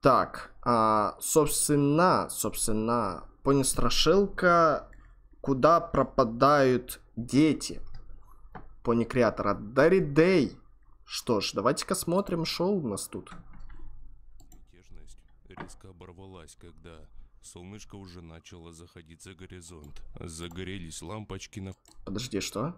Так, а, собственно, собственно, пони страшилка, куда пропадают дети. Пони креатора Дарри Дэй. Что ж, давайте-ка смотрим, шоу у нас тут. Тежность резко оборвалась, когда солнышко уже начало заходить за горизонт. Загорелись лампочки на... Подожди, что?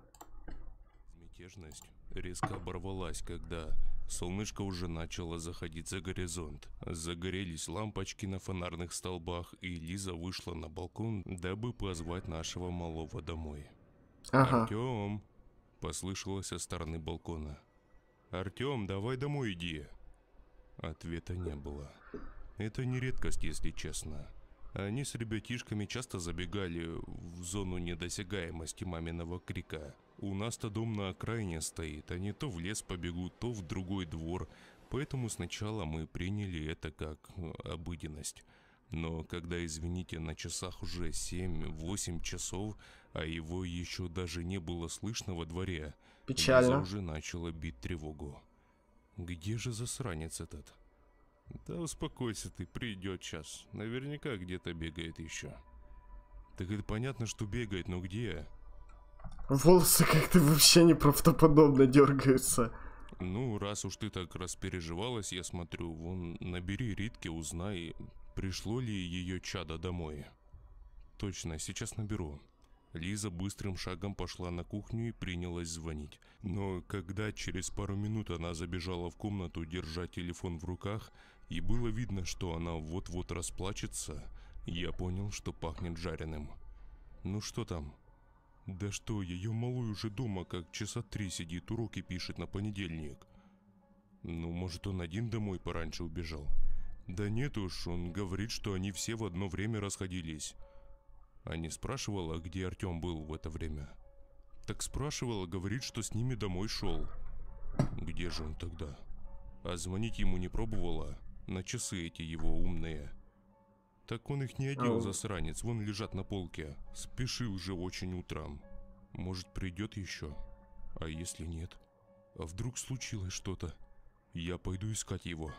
Мятежность резко оборвалась, когда солнышко уже начало заходить за горизонт. Загорелись лампочки на фонарных столбах, и Лиза вышла на балкон, дабы позвать нашего малого домой. Ага. «Артем!» – послышалось со стороны балкона. Артём, давай домой иди!» Ответа не было. Это не редкость, если честно. Они с ребятишками часто забегали в зону недосягаемости маминого крика – у нас-то дом на окраине стоит, они то в лес побегут, то в другой двор, поэтому сначала мы приняли это как э, обыденность. Но когда, извините, на часах уже 7-8 часов, а его еще даже не было слышно во дворе, Печально. уже начало бить тревогу. Где же засранец этот? Да успокойся ты, придет час. Наверняка где-то бегает еще. Так это понятно, что бегает, но где? волосы как-то вообще неправдоподобно дергаются. Ну, раз уж ты так распереживалась, я смотрю, вон, набери Ритке, узнай, пришло ли ее чадо домой. Точно, сейчас наберу. Лиза быстрым шагом пошла на кухню и принялась звонить. Но когда через пару минут она забежала в комнату, держа телефон в руках, и было видно, что она вот-вот расплачется, я понял, что пахнет жареным. «Ну что там?» Да что ее малой уже дома как часа три сидит, уроки пишет на понедельник. Ну, может, он один домой пораньше убежал. Да нет уж, он говорит, что они все в одно время расходились. А не спрашивала, где Артем был в это время. Так спрашивала, говорит, что с ними домой шел. Где же он тогда? А звонить ему не пробовала? На часы эти его умные – так он их не одел, а засранец, вон лежат на полке. Спешил же очень утром. Может, придет еще? А если нет? А вдруг случилось что-то? Я пойду искать его.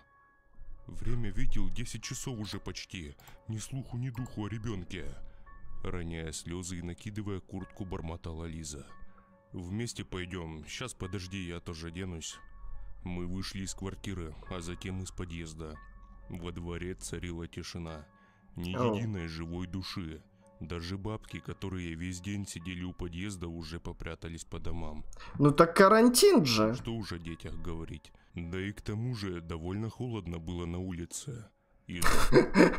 Время видел 10 часов уже почти. Ни слуху, ни духу о ребенке. Роняя слезы и накидывая куртку, бормотала Лиза. «Вместе пойдем. Сейчас подожди, я тоже денусь». Мы вышли из квартиры, а затем из подъезда. Во дворе царила тишина. Ни единой живой души. Даже бабки, которые весь день сидели у подъезда, уже попрятались по домам. Ну так карантин же. Что уже о детях говорить. Да и к тому же довольно холодно было на улице. Это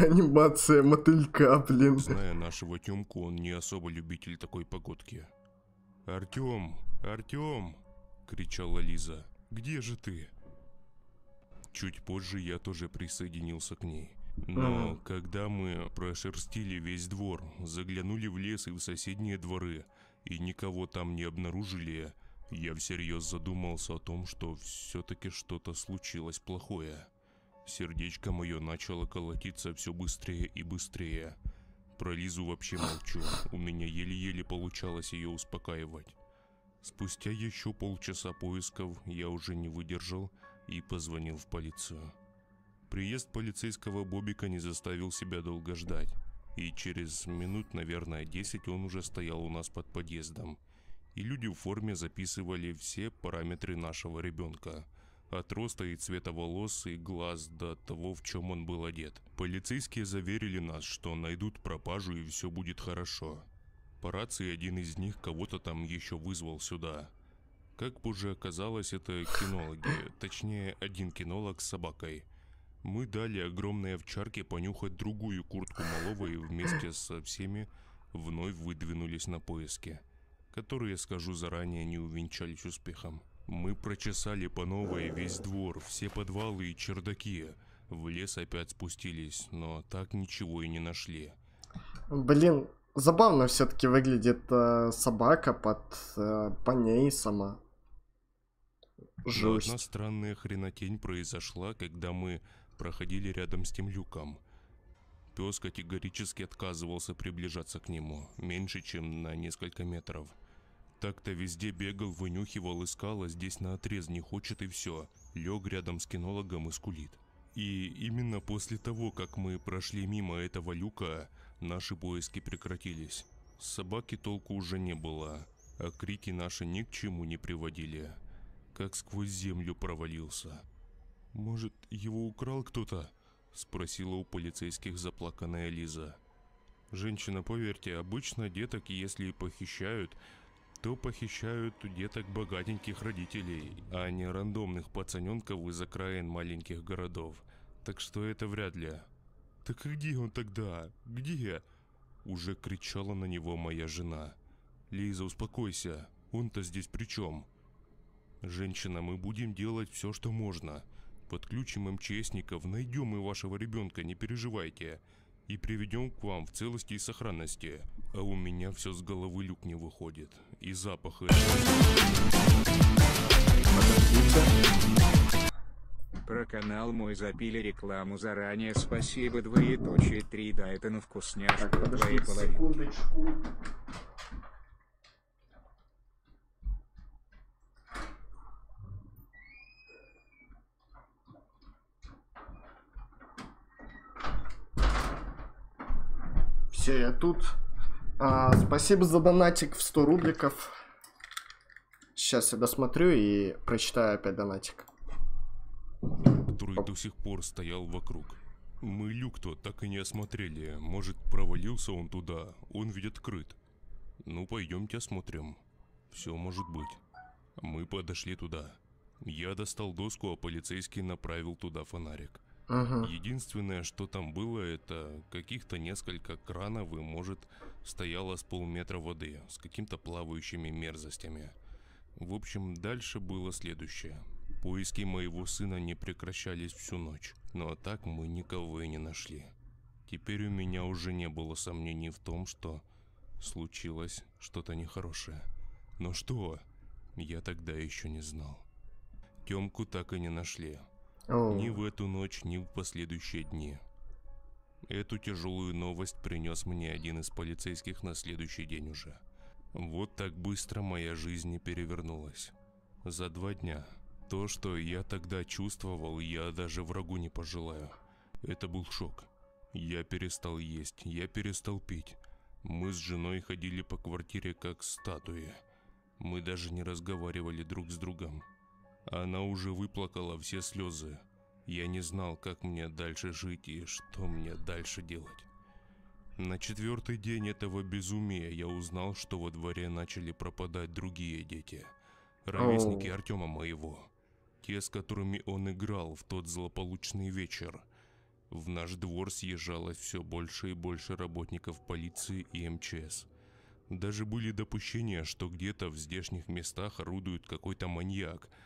анимация мотылька, блин. Зная нашего Тёмку, он не особо любитель такой погодки. «Артём! Артём!» — кричала Лиза. «Где же ты?» Чуть позже я тоже присоединился к ней. Но ага. когда мы прошерстили весь двор, заглянули в лес и в соседние дворы, и никого там не обнаружили, я всерьез задумался о том, что все-таки что-то случилось плохое. Сердечко мое начало колотиться все быстрее и быстрее. Про Лизу вообще молчу, у меня еле-еле получалось ее успокаивать. Спустя еще полчаса поисков я уже не выдержал и позвонил в полицию. Приезд полицейского Бобика не заставил себя долго ждать. И через минут, наверное, 10 он уже стоял у нас под подъездом. И люди в форме записывали все параметры нашего ребенка. От роста и цвета волос и глаз до того, в чем он был одет. Полицейские заверили нас, что найдут пропажу и все будет хорошо. По рации один из них кого-то там еще вызвал сюда. Как позже оказалось, это кинологи, точнее один кинолог с собакой. Мы дали огромной овчарке понюхать другую куртку малого и вместе со всеми вновь выдвинулись на поиски, которые, скажу заранее, не увенчались успехом. Мы прочесали по новой весь двор, все подвалы и чердаки. В лес опять спустились, но так ничего и не нашли. Блин, забавно все-таки выглядит э, собака под э, по ней сама. Жесть. Одна странная хренотень произошла, когда мы проходили рядом с тем люком. Пес категорически отказывался приближаться к нему, меньше чем на несколько метров. Так-то везде бегал, вынюхивал, искал, а здесь на отрез не хочет и все. Лег рядом с кинологом и скулит. И именно после того, как мы прошли мимо этого люка, наши поиски прекратились. Собаки толку уже не было, а крики наши ни к чему не приводили как сквозь землю провалился. «Может, его украл кто-то?» – спросила у полицейских заплаканная Лиза. «Женщина, поверьте, обычно деток, если и похищают, то похищают у деток богатеньких родителей, а не рандомных пацаненков из окраин маленьких городов. Так что это вряд ли». «Так где он тогда? Где?» Уже кричала на него моя жена. «Лиза, успокойся. Он-то здесь при чем?» Женщина, мы будем делать все, что можно. Подключим МЧСников, найдем и вашего ребенка, не переживайте. И приведем к вам в целости и сохранности. А у меня все с головы люк не выходит. И запах... Про канал мой запили рекламу заранее. Спасибо двоеточие три. да это ну вкусняшку. подожди, секундочку. все, я тут. А, спасибо за донатик в 100 рубликов. Сейчас я досмотрю и прочитаю опять донатик. Который до сих пор стоял вокруг. Мы люк-то так и не осмотрели. Может, провалился он туда, он ведь открыт. Ну, пойдемте осмотрим. Все может быть. Мы подошли туда. Я достал доску, а полицейский направил туда фонарик. Угу. Единственное, что там было, это каких-то несколько кранов и, может, стояло с полметра воды с какими то плавающими мерзостями. В общем, дальше было следующее. Поиски моего сына не прекращались всю ночь, но так мы никого и не нашли. Теперь у меня уже не было сомнений в том, что случилось что-то нехорошее. Но что? Я тогда еще не знал. Темку так и не нашли, о. Ни в эту ночь, ни в последующие дни. Эту тяжелую новость принес мне один из полицейских на следующий день уже. Вот так быстро моя жизнь и перевернулась. За два дня. То, что я тогда чувствовал, я даже врагу не пожелаю. Это был шок. Я перестал есть, я перестал пить. Мы с женой ходили по квартире как статуи. Мы даже не разговаривали друг с другом. Она уже выплакала все слезы. Я не знал, как мне дальше жить и что мне дальше делать. На четвертый день этого безумия я узнал, что во дворе начали пропадать другие дети. Ровесники Артема моего. Те, с которыми он играл в тот злополучный вечер. В наш двор съезжалось все больше и больше работников полиции и МЧС. Даже были допущения, что где-то в здешних местах орудует какой-то маньяк –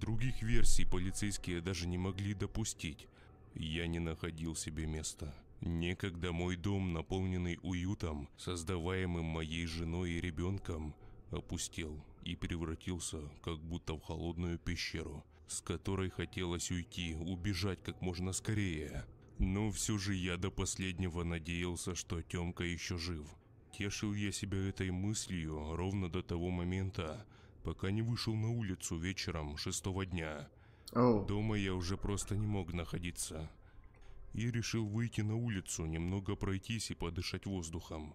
Других версий полицейские даже не могли допустить. Я не находил себе места. Некогда мой дом, наполненный уютом, создаваемым моей женой и ребенком, опустел и превратился как будто в холодную пещеру, с которой хотелось уйти, убежать как можно скорее. Но все же я до последнего надеялся, что Тёмка еще жив. Тешил я себя этой мыслью ровно до того момента, пока не вышел на улицу вечером шестого дня. Oh. Дома я уже просто не мог находиться. И решил выйти на улицу, немного пройтись и подышать воздухом.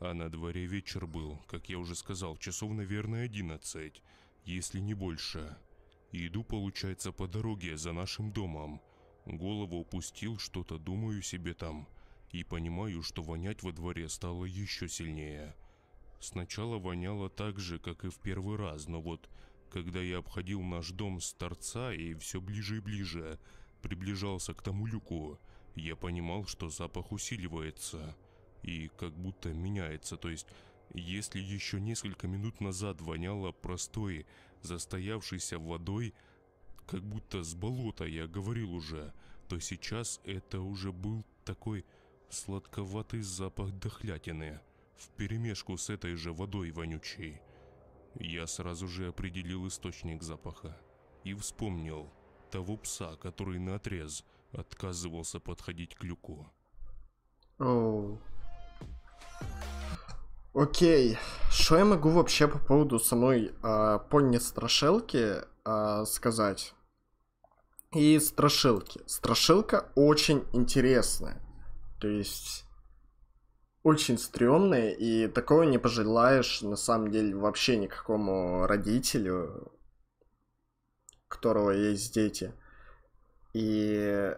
А на дворе вечер был, как я уже сказал, часов, наверное, одиннадцать, если не больше. иду, получается, по дороге за нашим домом. Голову упустил, что-то думаю себе там. И понимаю, что вонять во дворе стало еще сильнее. Сначала воняло так же, как и в первый раз, но вот когда я обходил наш дом с торца и все ближе и ближе приближался к тому люку, я понимал, что запах усиливается и как будто меняется, то есть если еще несколько минут назад воняло простой, застоявшейся водой, как будто с болота, я говорил уже, то сейчас это уже был такой сладковатый запах дохлятины – в перемешку с этой же водой вонючей. Я сразу же определил источник запаха и вспомнил того пса, который на наотрез отказывался подходить к люку. Оу. Окей, что я могу вообще по поводу самой а, Понни Страшилки а, сказать? И страшилки. Страшилка очень интересная. То есть очень стрёмное и такого не пожелаешь, на самом деле, вообще никакому родителю, у которого есть дети. И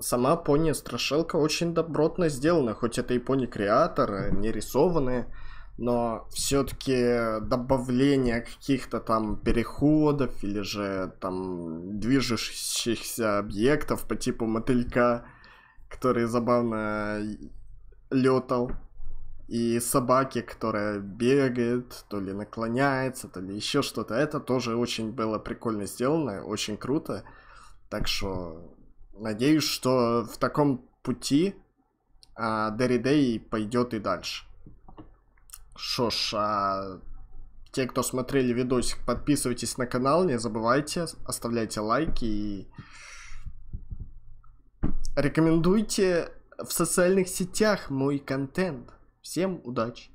сама пони Страшилка очень добротно сделана, хоть это и пони креатор, э, не рисованные, но все-таки добавление каких-то там переходов или же там движущихся объектов по типу мотылька, которые забавно летал. И собаки, которая бегает, то ли наклоняется, то ли еще что-то. Это тоже очень было прикольно сделано, очень круто. Так что надеюсь, что в таком пути а, Дерри пойдет и дальше. Шо ж, а те, кто смотрели видосик, подписывайтесь на канал, не забывайте, оставляйте лайки и рекомендуйте в социальных сетях мой контент. Всем удачи!